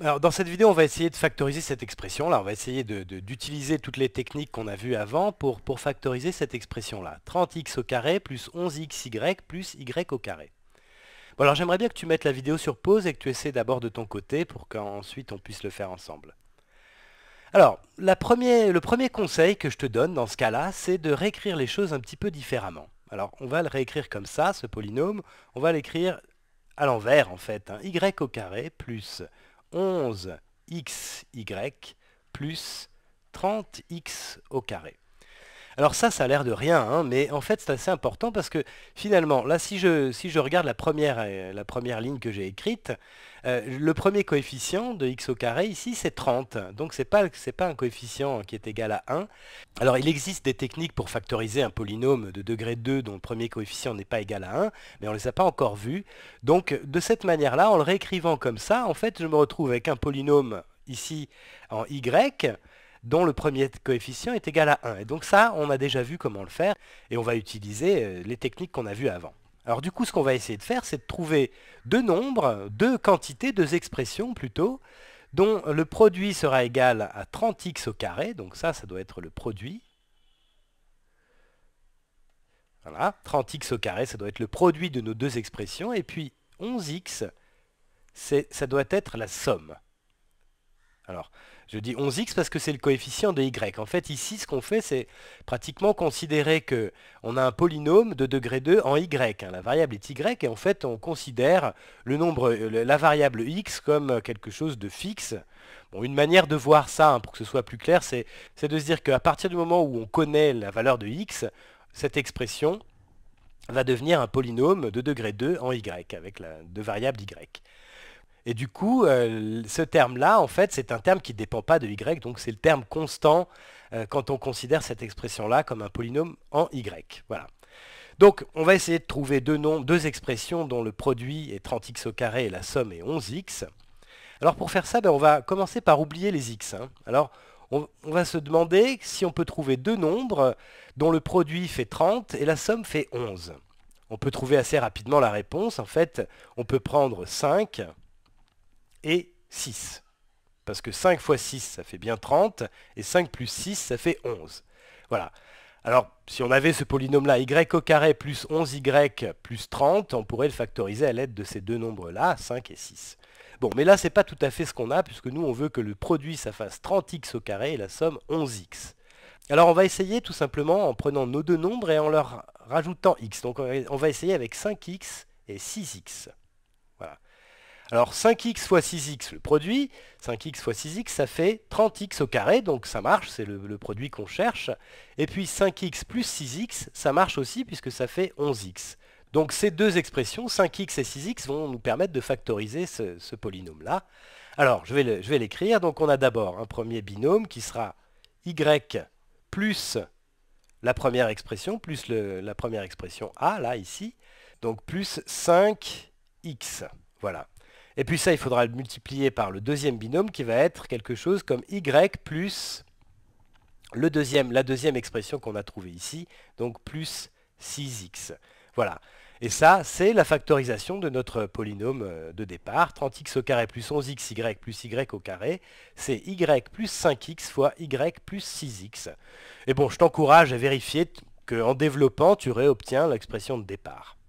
Alors dans cette vidéo, on va essayer de factoriser cette expression-là. On va essayer d'utiliser toutes les techniques qu'on a vues avant pour, factoriser cette expression-là. 30x au plus 11xy plus y au Bon alors j'aimerais bien que tu mettes la vidéo sur pause et que tu essaies d'abord de ton côté pour qu'ensuite on puisse le faire ensemble. Alors, le premier conseil que je te donne dans ce cas-là, c'est de réécrire les choses un petit peu différemment. Alors, on va le réécrire comme ça, ce polynôme. On va l'écrire à l'envers, en fait. Hein. y au carré plus 11xy plus 30x au carré. Alors ça, ça a l'air de rien, hein, mais en fait, c'est assez important parce que finalement, là, si je, si je regarde la première, euh, la première ligne que j'ai écrite, euh, le premier coefficient de x au carré ici, c'est 30. Donc ce n'est pas, pas un coefficient qui est égal à 1. Alors il existe des techniques pour factoriser un polynôme de degré 2 dont le premier coefficient n'est pas égal à 1, mais on ne les a pas encore vus. Donc de cette manière-là, en le réécrivant comme ça, en fait, je me retrouve avec un polynôme ici en y dont le premier coefficient est égal à 1. Et donc ça, on a déjà vu comment le faire, et on va utiliser euh, les techniques qu'on a vues avant. Alors du coup, ce qu'on va essayer de faire, c'est de trouver deux nombres, deux quantités, deux expressions plutôt, dont le produit sera égal à 30x au carré, donc ça, ça doit être le produit. Voilà, 30x au carré, ça doit être le produit de nos deux expressions, et puis 11x, ça doit être la somme. Alors, je dis 11x parce que c'est le coefficient de y. En fait, ici, ce qu'on fait, c'est pratiquement considérer que on a un polynôme de degré 2 en y. Hein. La variable est y et en fait, on considère le nombre, la variable x comme quelque chose de fixe. une manière de voir ça, hein, pour que ce soit plus clair, c'est de se dire qu'à partir du moment où on connaît la valeur de x, cette expression va devenir un polynôme de degré 2 en y, avec la, deux variables y. Et du coup, euh, ce terme-là, en fait, c'est un terme qui ne dépend pas de y, donc c'est le terme constant euh, quand on considère cette expression-là comme un polynôme en y. Voilà. Donc, on va essayer de trouver deux, deux expressions dont le produit est 30x au carré et la somme est 11x. Alors, pour faire ça, ben, on va commencer par oublier les x. Hein. Alors, on va se demander si on peut trouver deux nombres dont le produit fait 30 et la somme fait 11. On peut trouver assez rapidement la réponse. En fait, on peut prendre 5 et 6. Parce que 5 fois 6, ça fait bien 30, et 5 plus 6, ça fait 11. Voilà. Alors, si on avait ce polynôme-là, y au carré plus 11y plus 30, on pourrait le factoriser à l'aide de ces deux nombres-là, 5 et 6. Bon, mais là, ce n'est pas tout à fait ce qu'on a, puisque nous, on veut que le produit, ça fasse 30x au carré et la somme 11x. Alors, on va essayer tout simplement en prenant nos deux nombres et en leur rajoutant x. Donc, on va essayer avec 5x et 6x. Voilà. Alors 5x fois 6x, le produit, 5x fois 6x, ça fait 30x au carré, donc ça marche, c'est le, produit qu'on cherche. Et puis 5x plus 6x, ça marche aussi puisque ça fait 11x. Donc ces deux expressions, 5x et 6x, vont nous permettre de factoriser ce, polynôme-là. Alors, je vais l'écrire. Donc on a d'abord un premier binôme qui sera y plus la première expression, plus la première expression a, là, ici. Donc plus 5x. Voilà. Et puis ça, il faudra le multiplier par le deuxième binôme qui va être quelque chose comme y plus la deuxième expression qu'on a trouvée ici, donc plus 6x. Voilà. Et ça, c'est la factorisation de notre polynôme euh, de départ. 30x au carré plus 11xy plus y au carré, c'est y plus 5x fois y plus 6x. Et bon, je t'encourage à vérifier qu'en développant, tu réobtiens l'expression de départ.